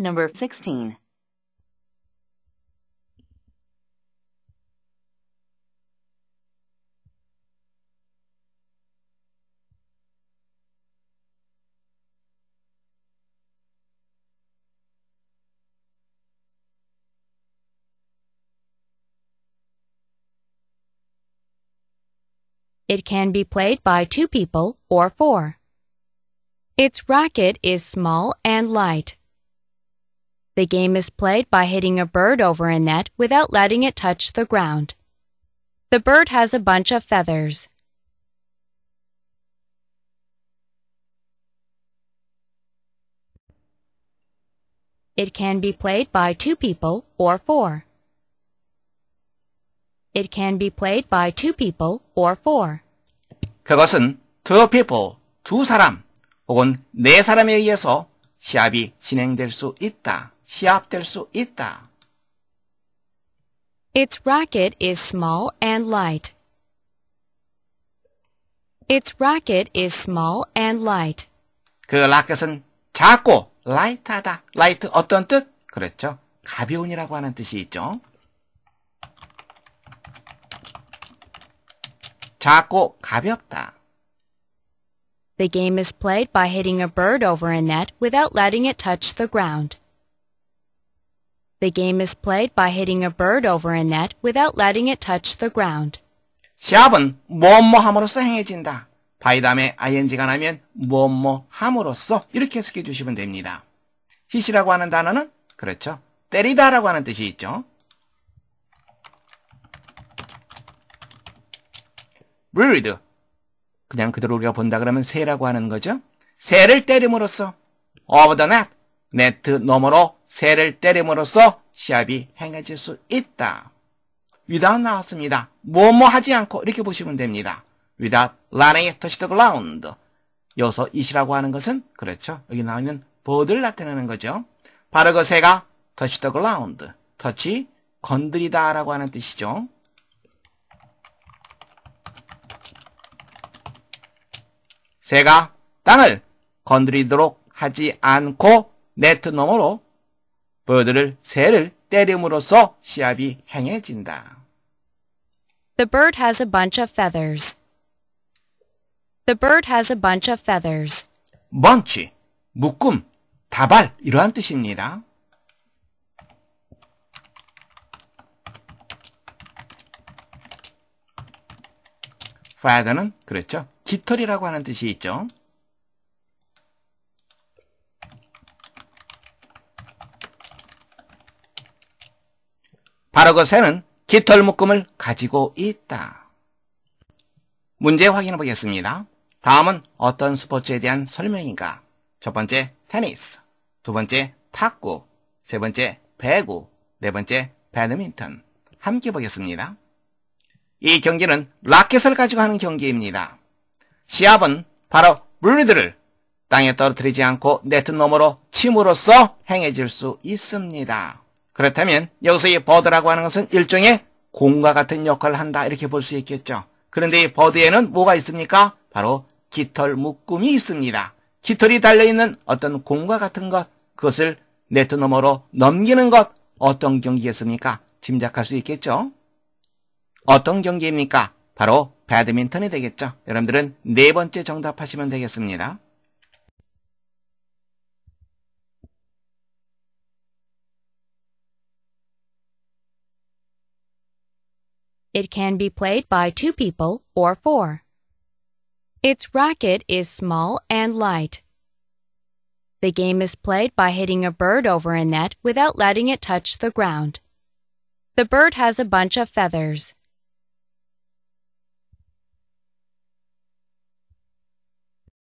Number 16. It can be played by two people or four. Its racket is small and light. The game is played by hitting a bird over a net without letting it touch the ground. The bird has a bunch of feathers. It can be played by two people or four. It can be played by two people or four. 그것은 two people, 두 사람 혹은 네 사람에 의해서 시합이 진행될 수 있다. 시합될 수 있다. Its racket is small and light. Its racket is small and light. 그 라켓은 작고 light하다. light 어떤 뜻? 그렇죠. 가벼운이라고 하는 뜻이 있죠. 작고 가볍다. The game is played by hitting a bird over a net without letting it touch the ground. The game is played by hitting a bird over a net without letting it touch the ground. 시은 뭐 뭐함으로써 행해진다. 바이 다음에 ing가 나면 뭐 뭐함으로써 이렇게 해석해 주시면 됩니다. hit이라고 하는 단어는 그렇죠. 때리다라고 하는 뜻이 있죠. bird 그냥 그대로 우리가 본다 그러면 새라고 하는 거죠. 새를 때림으로써 over the net, 네트 너머로 새를 때림으로써 시합이 행해질 수 있다. 위다 t 나왔습니다. 뭐 뭐 하지 않고 이렇게 보시면 됩니다. without running t o the ground. 여기서 이시라고 하는 것은 그렇죠. 여기 나오는 보드를 나타내는 거죠. 바로 그 새가 touch the ground. touch, 건드리다 라고 하는 뜻이죠. 새가 땅을 건드리도록 하지 않고 네트 너머로 bird를 새를 때림으로써 시합이 행해진다. The bird has a bunch of feathers. The bird has a bunch of feathers. bunch, 묶음, 다발 이러한 뜻입니다. feather는 그렇죠. 깃털이라고 하는 뜻이 있죠. 바로 그 새는 깃털 묶음을 가지고 있다. 문제 확인해 보겠습니다. 다음은 어떤 스포츠에 대한 설명인가? 첫 번째, 테니스. 두 번째, 탁구. 세 번째, 배구. 네 번째, 배드민턴. 함께 보겠습니다. 이 경기는 라켓을 가지고 하는 경기입니다. 시합은 바로 물들을 땅에 떨어뜨리지 않고 네트 너머로 침으로써 행해질 수 있습니다. 그렇다면 여기서 이 버드라고 하는 것은 일종의 공과 같은 역할을 한다 이렇게 볼 수 있겠죠. 그런데 이 버드에는 뭐가 있습니까? 바로 깃털 묶음이 있습니다. 깃털이 달려있는 어떤 공과 같은 것, 그것을 네트 너머로 넘기는 것 어떤 경기겠습니까? 짐작할 수 있겠죠? 어떤 경기입니까? 바로 배드민턴이 되겠죠. 여러분들은 네 번째 정답하시면 되겠습니다. It can be played by two people or four. Its racket is small and light. The game is played by hitting a bird over a net without letting it touch the ground. The bird has a bunch of feathers.